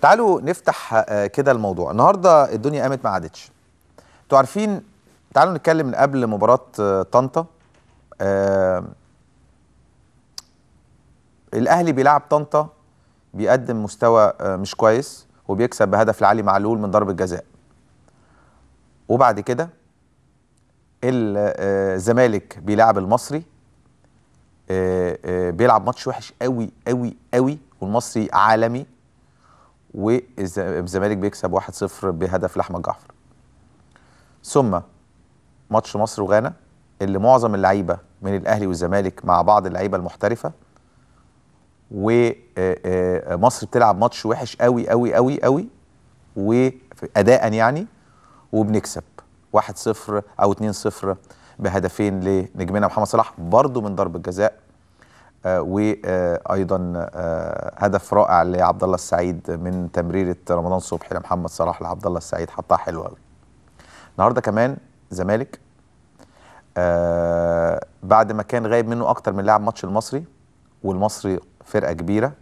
تعالوا نفتح آه، كده الموضوع النهارده الدنيا قامت ما عادتش انتوا عارفين تعالوا نتكلم من قبل مباراه آه، طنطا آه الاهلي بيلعب طنطا بيقدم مستوى آه، مش كويس وبيكسب بهدف لعلي معلول من ضربه جزاء وبعد كده الزمالك بيلعب المصري بيلعب ماتش وحش قوي قوي قوي والمصري عالمي والزمالك بيكسب 1-0 بهدف لاحمد جعفر ثم ماتش مصر وغانا اللي معظم اللعيبه من الاهلي والزمالك مع بعض اللعيبه المحترفه ومصر آه، آه، بتلعب ماتش وحش قوي قوي قوي قوي واداء يعني وبنكسب 1-0 او 2-0 بهدفين لنجمنا محمد صلاح برضه من ضرب الجزاء آه، وايضا آه، هدف رائع لعبد الله السعيد من تمريره رمضان صبحي لمحمد صلاح لعبد الله السعيد حطها حلوه قوي النهارده كمان زمالك آه، بعد ما كان غايب منه اكتر من لاعب ماتش المصري والمصري فرقه كبيره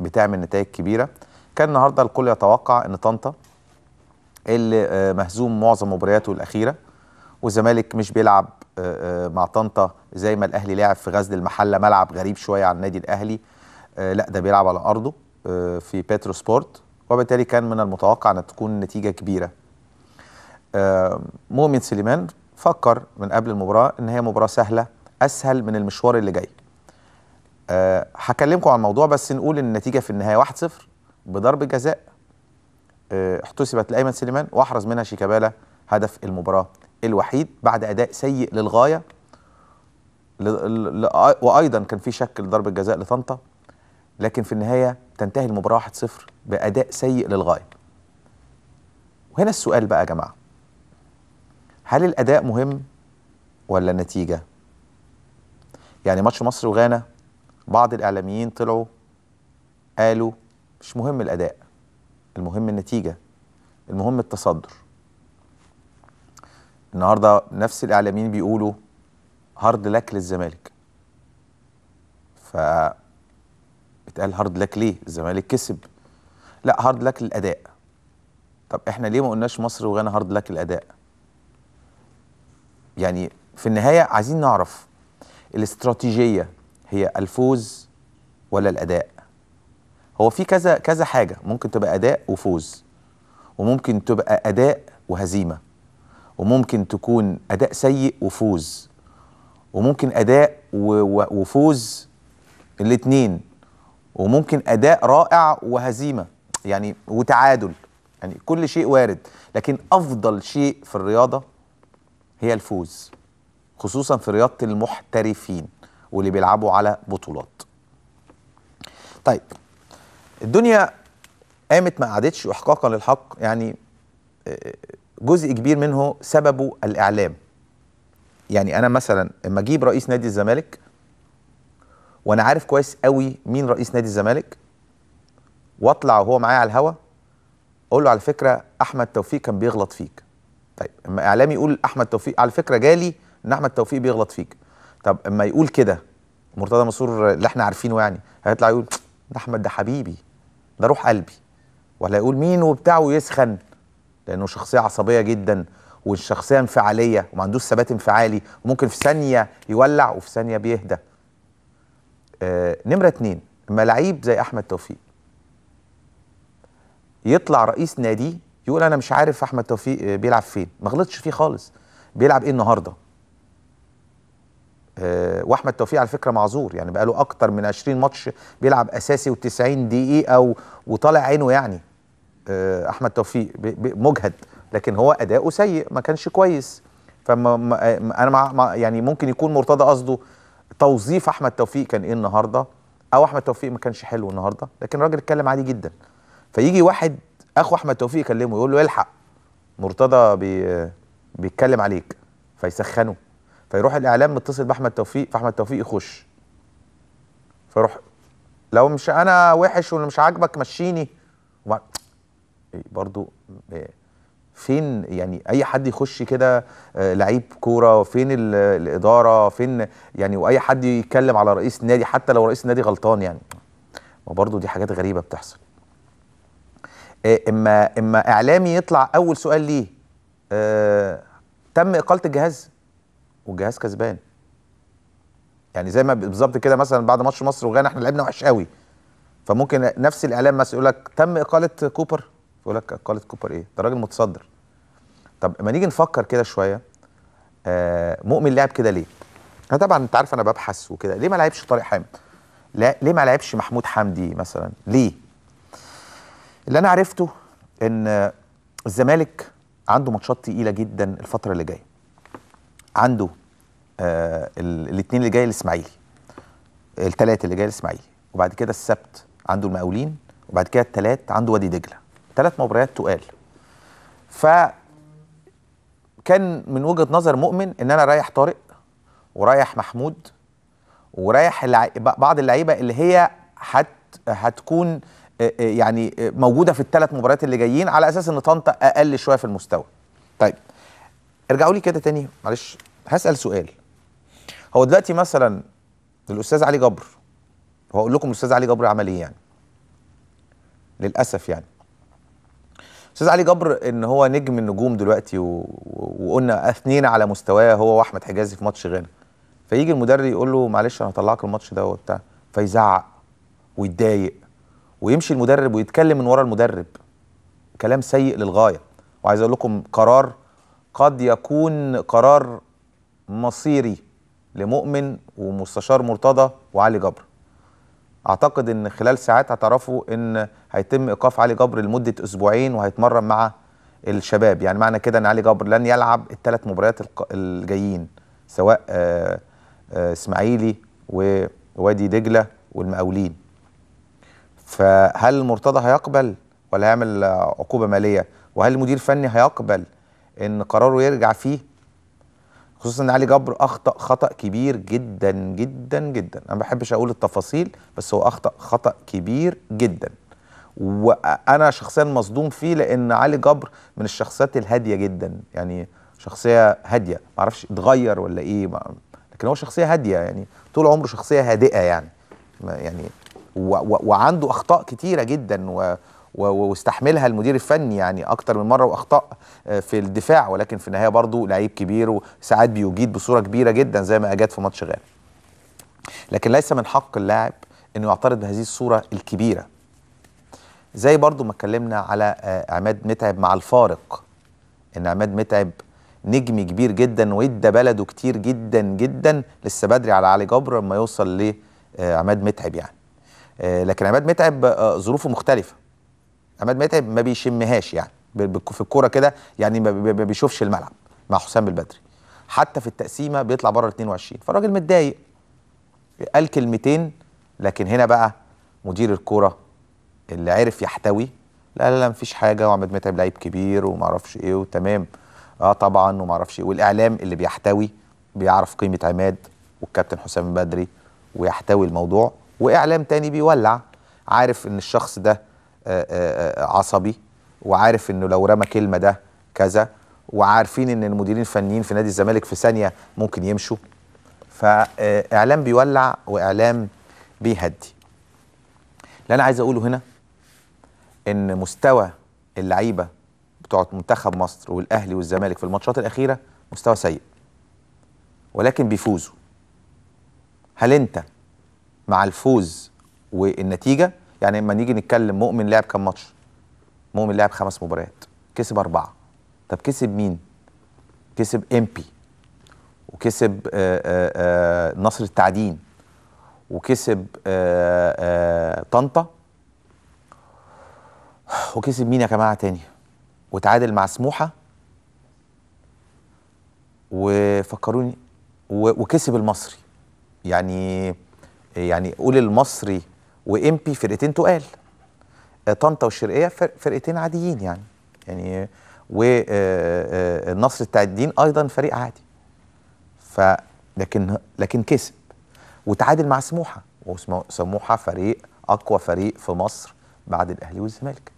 بتعمل نتائج كبيره كان النهارده الكل يتوقع ان طنطا اللي مهزوم معظم مبارياته الاخيره والزمالك مش بيلعب آه، آه، مع طنطا زي ما الاهلي لعب في غزل المحله ملعب غريب شويه عن النادي الاهلي آه، لا ده بيلعب على ارضه في بيترو سبورت وبالتالي كان من المتوقع ان تكون نتيجه كبيره مؤمن سليمان فكر من قبل المباراه ان هي مباراه سهله اسهل من المشوار اللي جاي هكلمكم عن الموضوع بس نقول ان النتيجه في النهايه 1-0 بضرب جزاء احتسبت لايمن سليمان واحرز منها شيكابالا هدف المباراة الوحيد بعد أداء سيء للغاية وأيضا كان في شك لضربة جزاء لطنطا لكن في النهاية تنتهي المباراة 1-0 بأداء سيء للغاية وهنا السؤال بقى يا جماعة هل الأداء مهم ولا النتيجة؟ يعني ماتش مصر وغانا بعض الإعلاميين طلعوا قالوا مش مهم الأداء المهم النتيجة المهم التصدر النهارده نفس الاعلاميين بيقولوا هارد لاك للزمالك ف بيتقال هارد لاك ليه الزمالك كسب لا هارد لاك للاداء طب احنا ليه ما قلناش مصر وغانا هارد لاك للاداء يعني في النهايه عايزين نعرف الاستراتيجيه هي الفوز ولا الاداء هو في كذا كذا حاجه ممكن تبقى اداء وفوز وممكن تبقى اداء وهزيمه وممكن تكون اداء سيء وفوز وممكن اداء وفوز الاثنين وممكن اداء رائع وهزيمه يعني وتعادل يعني كل شيء وارد لكن افضل شيء في الرياضه هي الفوز خصوصا في رياضه المحترفين واللي بيلعبوا على بطولات طيب الدنيا قامت ما قعدتش واحقاقا للحق يعني آه، جزء كبير منه سببه الاعلام يعني انا مثلا اما اجيب رئيس نادي الزمالك وانا عارف كويس قوي مين رئيس نادي الزمالك واطلع وهو معايا على الهوا اقول له على فكره احمد توفيق كان بيغلط فيك طيب اما اعلامي يقول احمد توفيق على فكره جالي ان احمد توفيق بيغلط فيك طب اما يقول كده مرتضى منصور اللي احنا عارفينه يعني هيطلع يقول ده احمد ده حبيبي ده روح قلبي ولا يقول مين وبتاع ويسخن لانه شخصيه عصبيه جدا والشخصيه انفعاليه وما عندوش ثبات انفعالي وممكن في ثانيه يولع وفي ثانيه بيهدى آه نمره اتنين اما لعيب زي احمد توفيق يطلع رئيس نادي يقول انا مش عارف احمد توفيق آه، بيلعب فين ما غلطش فيه خالص بيلعب ايه النهارده أه واحمد توفيق على فكره معذور يعني بقاله اكتر من 20 ماتش بيلعب اساسي و90 دقيقه وطالع عينه يعني آه، احمد توفيق مجهد لكن هو اداؤه سيء ما كانش كويس فما آه، انا مع يعني ممكن يكون مرتضى قصده توظيف احمد توفيق كان ايه النهارده او احمد توفيق ما كانش حلو النهارده لكن الراجل اتكلم عادي جدا فيجي واحد اخو احمد توفيق يكلمه يقول له الحق مرتضى بي آه، بيتكلم عليك فيسخنه فيروح الاعلام متصل باحمد توفيق فاحمد توفيق يخش فيروح لو مش انا وحش ومش عاجبك مشيني برضو فين يعني اي حد يخش كده آه، لعيب كوره فين الاداره فين يعني واي حد يتكلم على رئيس النادي حتى لو رئيس النادي غلطان يعني ما برضو دي حاجات غريبه بتحصل آه، اما اما اعلامي يطلع اول سؤال ليه آه، تم اقاله الجهاز والجهاز كسبان يعني زي ما بالظبط كده مثلا بعد ماتش مصر وغانا احنا لعبنا وحش قوي فممكن نفس الاعلام مثلا يقول لك تم اقاله كوبر فيقول لك قالت كوبر ايه ده راجل متصدر طب ما نيجي نفكر كده شويه آه مؤمن لعب كده ليه انا طبعا انت عارف انا ببحث وكده ليه ما لعبش طارق حامد لا ليه ما لعبش محمود حمدي مثلا ليه اللي انا عرفته ان الزمالك عنده ماتشات تقيله جدا الفتره اللي جايه عنده آه الاثنين اللي جاي الاسماعيلي الثلاثه اللي جاي الاسماعيلي وبعد كده السبت عنده المقاولين وبعد كده الثلاث عنده وادي دجله ثلاث مباريات تقال ف كان من وجهه نظر مؤمن ان انا رايح طارق ورايح محمود ورايح بعض اللعيبه اللي هي هت... هتكون يعني موجوده في الثلاث مباريات اللي جايين على اساس ان طنطا اقل شويه في المستوى. طيب ارجعوا لي كده تاني معلش هسال سؤال هو دلوقتي مثلا الاستاذ علي جبر وهقول لكم الاستاذ علي جبر عمل ايه يعني؟ للاسف يعني استاذ علي جبر ان هو نجم النجوم دلوقتي و... وقلنا اثنين على مستواه هو واحمد حجازي في ماتش غانا فيجي المدرب يقول له معلش انا هطلعك الماتش ده وبتاع فيزعق ويتضايق ويمشي المدرب ويتكلم من ورا المدرب كلام سيء للغايه وعايز اقول لكم قرار قد يكون قرار مصيري لمؤمن ومستشار مرتضى وعلي جبر اعتقد ان خلال ساعات هتعرفوا ان هيتم ايقاف علي جبر لمده اسبوعين وهيتمرن مع الشباب يعني معنى كده ان علي جبر لن يلعب الثلاث مباريات الجايين سواء آه، آه، اسماعيلي ووادي دجله والمقاولين فهل مرتضى هيقبل ولا هيعمل عقوبه ماليه وهل المدير الفني هيقبل ان قراره يرجع فيه خصوصا ان علي جبر اخطا خطا كبير جدا جدا جدا انا ما بحبش اقول التفاصيل بس هو اخطا خطا كبير جدا وانا شخصيا مصدوم فيه لان علي جبر من الشخصيات الهاديه جدا يعني شخصيه هاديه ما اعرفش اتغير ولا ايه لكن هو شخصيه هاديه يعني طول عمره شخصيه هادئه يعني يعني وعنده اخطاء كتيره جدا و واستحملها المدير الفني يعني اكتر من مره واخطاء آه، في الدفاع ولكن في النهايه برضه لعيب كبير وساعات بيجيد بصوره كبيره جدا زي ما اجاد في ماتش غانا لكن ليس من حق اللاعب انه يعترض بهذه الصوره الكبيره زي برضو ما اتكلمنا على آه، عماد متعب مع الفارق ان عماد متعب نجم كبير جدا وادى بلده كتير جدا جدا لسه بدري على علي جبر لما يوصل لعماد آه، متعب يعني لكن عماد متعب ظروفه مختلفه عماد متعب ما بيشمهاش يعني في الكوره كده يعني ما بيشوفش الملعب مع حسام البدري حتى في التقسيمه بيطلع بره ال 22 فالراجل متضايق قال كلمتين لكن هنا بقى مدير الكوره اللي عرف يحتوي لا لا لا مفيش حاجه وعماد متعب لعيب كبير وما اعرفش ايه وتمام اه طبعا وما اعرفش ايه والاعلام اللي بيحتوي بيعرف قيمه عماد والكابتن حسام بدري ويحتوي الموضوع واعلام تاني بيولع عارف ان الشخص ده آه، آه، آه، عصبي وعارف انه لو رمى كلمه ده كذا وعارفين ان المديرين الفنيين في نادي الزمالك في ثانيه ممكن يمشوا فاعلام بيولع واعلام بيهدي اللي انا عايز اقوله هنا ان مستوى اللعيبه بتوع منتخب مصر والاهلي والزمالك في الماتشات الاخيره مستوى سيء ولكن بيفوزوا هل انت مع الفوز والنتيجه يعني اما نيجي نتكلم مؤمن لعب كام ماتش مؤمن لعب خمس مباريات كسب اربعه طب كسب مين كسب امبي وكسب آآ آه، آآ آه، آه، نصر التعدين وكسب آآ طنطا وكسب مين يا جماعه تاني وتعادل مع سموحه وفكروني وكسب المصري يعني يعني قول المصري وام بي فرقتين تقال آه، طنطا والشرقيه فرقتين عاديين يعني يعني ونصر آه، آه، التعدين ايضا فريق عادي ف لكن لكن كسب وتعادل مع سموحه وسموحه فريق اقوى فريق في مصر بعد الاهلي والزمالك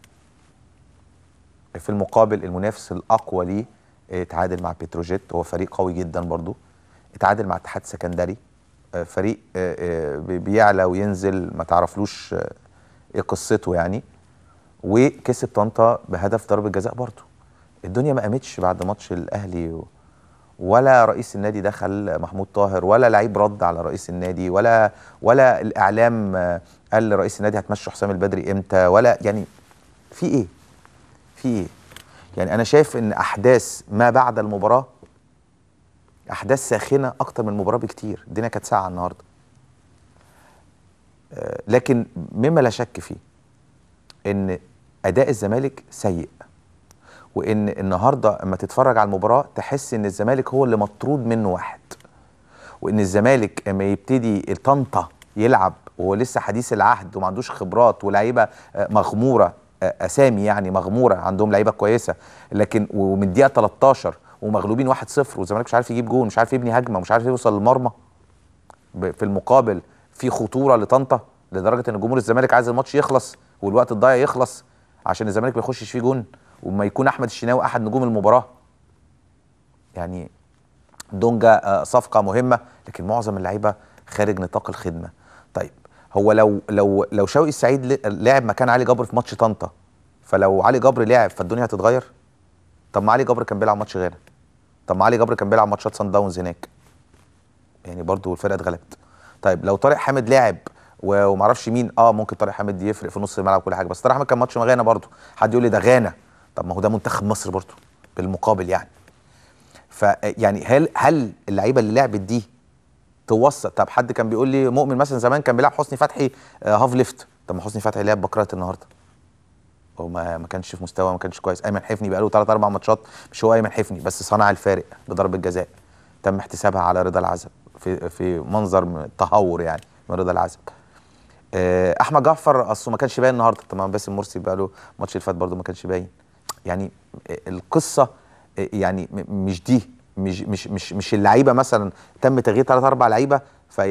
في المقابل المنافس الاقوى ليه اتعادل مع بتروجيت هو فريق قوي جدا برضو اتعادل مع اتحاد سكندري فريق آه، آه، بيعلى وينزل ما تعرفلوش آه، ايه قصته يعني وكسب طنطا بهدف ضربه جزاء برضه الدنيا ما قامتش بعد ماتش الاهلي ولا رئيس النادي دخل محمود طاهر ولا لعيب رد على رئيس النادي ولا ولا الاعلام قال لرئيس النادي هتمشوا حسام البدري امتى ولا يعني في ايه في ايه يعني انا شايف ان احداث ما بعد المباراه احداث ساخنه اكتر من المباراه بكتير الدنيا كانت ساعه النهارده آه، لكن مما لا شك فيه ان اداء الزمالك سيء وان النهارده اما تتفرج على المباراه تحس ان الزمالك هو اللي مطرود منه واحد وان الزمالك اما يبتدي الطنطا يلعب وهو لسه حديث العهد وما عندوش خبرات ولاعيبه آه، مغموره آه، اسامي يعني مغموره عندهم لعيبه كويسه لكن ومن دقيقه 13 ومغلوبين 1-0 والزمالك مش عارف يجيب جون مش عارف يبني هجمه مش عارف يوصل للمرمى في المقابل في خطوره لطنطا لدرجه ان جمهور الزمالك عايز الماتش يخلص والوقت الضايع يخلص عشان الزمالك ما يخشش فيه جون وما يكون احمد الشناوي احد نجوم المباراه يعني دونجا آه، صفقه مهمه لكن معظم اللعيبه خارج نطاق الخدمه طيب هو لو لو لو شوقي السعيد لعب مكان علي جبر في ماتش طنطا فلو علي جبر لعب فالدنيا هتتغير طب ما علي جبر كان بيلعب ماتش غانا طب ما علي جبر كان بيلعب ماتشات سان داونز هناك يعني برضو الفرقه اتغلبت طيب لو طارق حامد لعب ومعرفش مين اه ممكن طارق حامد يفرق في نص الملعب كل حاجه بس طارق حامد كان ماتش غانا برضو حد يقول لي ده غانا طب ما هو ده منتخب مصر برضو بالمقابل يعني فيعني هل هل اللعيبه اللي لعبت دي توصل طب حد كان بيقول لي مؤمن مثلا زمان كان بيلعب حسني فتحي آه هاف ليفت طب ما حسني فتحي لعب بكرات النهارده وما ما كانش في مستوى ما كانش كويس ايمن حفني بقاله ثلاث اربع ماتشات مش هو ايمن حفني بس صنع الفارق بضربه جزاء تم احتسابها على رضا العزب في في منظر تهور يعني من رضا العزب آه، احمد جعفر اصله ما كانش باين النهارده طبعا باسم مرسي بقى له الماتش اللي فات برده ما كانش باين يعني آه، القصه آه، يعني مش دي مش مش مش مش اللعيبه مثلا تم تغيير ثلاث اربع لعيبه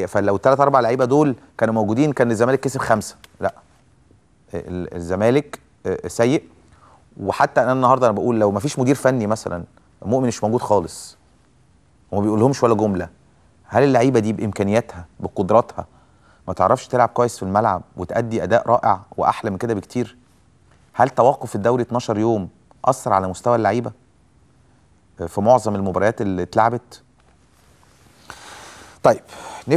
فلو ثلاث اربع لعيبه دول كانوا موجودين كان الزمالك كسب خمسه لا الزمالك آه، سيء وحتى انا النهارده انا بقول لو ما فيش مدير فني مثلا مؤمن مش موجود خالص وما بيقولهمش ولا جمله هل اللعيبه دي بامكانياتها بقدراتها ما تعرفش تلعب كويس في الملعب وتأدي اداء رائع واحلى من كده بكتير هل توقف الدوري 12 يوم اثر على مستوى اللعيبه آه، في معظم المباريات اللي اتلعبت طيب